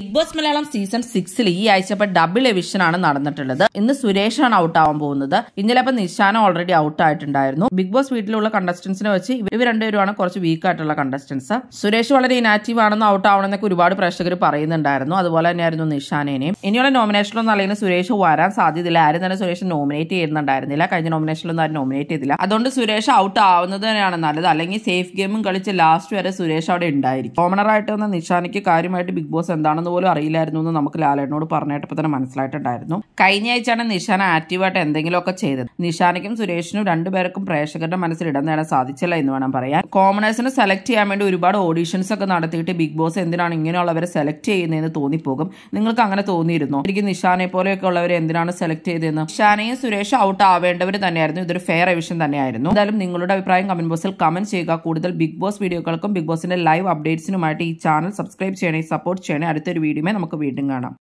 big boss Malayalam season സിക്സിൽ ഈ ആഴ്ച ഇപ്പൊ ഡബിൾ ആണ് നടന്നിട്ടുള്ളത് ഇന്ന് സുരേഷാണ് ഔട്ട് ആവാൻ പോകുന്നത് ഇന്നലെ ഇപ്പൊ നിഷാന ഓൾറെഡി ഔട്ട് ആയിട്ടുണ്ടായിരുന്നു ബിഗ് ബോസ് വീട്ടിലുള്ള കണ്ടസ്റ്റൻസിനെ വെച്ച് ഇവർ രണ്ടുപേരുമാണ് കുറച്ച് വീക്ക് ആയിട്ടുള്ള കണ്ടസ്റ്റൻസ് സുരേഷ് വളരെ ഇനാക്റ്റീവ് ആണെന്ന് ഔട്ട് ആവണമെന്നൊക്കെ ഒരുപാട് പ്രേക്ഷകർ പറയുന്നുണ്ടായിരുന്നു അതുപോലെ തന്നെയായിരുന്നു നിഷാനേനെയും ഇനിയുള്ള നോമിനേഷനിലൊന്നും അല്ലെങ്കിൽ സുരേഷ് വരാൻ സാധ്യതയില്ല ആരും തന്നെ സുരേഷ് നോമിനേറ്റ് ചെയ്യുന്നുണ്ടായിരുന്നില്ല കഴിഞ്ഞ നോമിനേഷനിലൊന്നും ആരും നോമിനേറ്റ് ചെയ്തില്ല അതുകൊണ്ട് സുരേഷ് ഔട്ട് ആവുന്നത് തന്നെയാണ് നല്ലത് അല്ലെങ്കിൽ സേഫ് ഗെയിമും കളിച്ച് ലാസ്റ്റ് വരെ സുരേഷ് അവിടെ ഉണ്ടായിരിക്കും ആയിട്ട് വന്ന നിഷാനയ്ക്ക് കാര്യമായിട്ട് ബിഗ് ബോസ് എന്താണെന്ന് നടക്കുന്നത് പോലും അറിയില്ലായിരുന്നു എന്ന് നമുക്ക് ലാലേട്ടനോട് പറഞ്ഞിട്ടപ്പോൾ തന്നെ മനസ്സിലായിട്ടുണ്ടായിരുന്നു കഴിഞ്ഞ ആഴ്ചയാണ് നിഷാന ആക്റ്റീവായിട്ട് എന്തെങ്കിലുമൊക്കെ ചെയ്തത് നിഷാനയ്ക്കും സുരേഷിനും രണ്ടുപേർക്കും പ്രേക്ഷകരുടെ മനസ്സിൽ ഇടം നേടാൻ സാധിച്ചില്ല എന്ന് വേണം പറയാൻ കോമണേഴ്സിനെ സെലക്ട് ചെയ്യാൻ വേണ്ടി ഒരുപാട് ഓഡീഷൻസ് ഒക്കെ നടത്തിയിട്ട് ബിഗ് ബോസ് എന്തിനാണ് ഇങ്ങനെയുള്ളവരെ സെലക്ട് ചെയ്യുന്നതെന്ന് തോന്നിപ്പോകും നിങ്ങൾക്ക് അങ്ങനെ തോന്നിയിരുന്നു എനിക്ക് നിഷാനെ പോലെയൊക്കെ ഉള്ളവരെ എന്തിനാണ് സെലക്ട് ചെയ്തതെന്ന് നിഷാനയും സുരേഷ് ഔട്ട് ആവേണ്ടവർ തന്നെയായിരുന്നു ഇതൊരു ഫെയർ റിവിഷൻ തന്നെയായിരുന്നു എന്തായാലും നിങ്ങളുടെ അഭിപ്രായം കമന്റ് ബോക്സിൽ കമന്റ് ചെയ്യുക കൂടുതൽ ബിഗ് ബോസ് വീഡിയോകൾക്കും ബിഗ് ബോസിന്റെ ലൈവ് അപ്ഡേറ്റ്സിനുമായിട്ട് ഈ ചാനൽ സബ്സ്ക്രൈബ് ചെയ്യണേ സപ്പോർട്ട് ചെയ്യണേ അടുത്തൊരു ഒരു വീഡിയോമേ നമുക്ക് വീണ്ടും കാണാം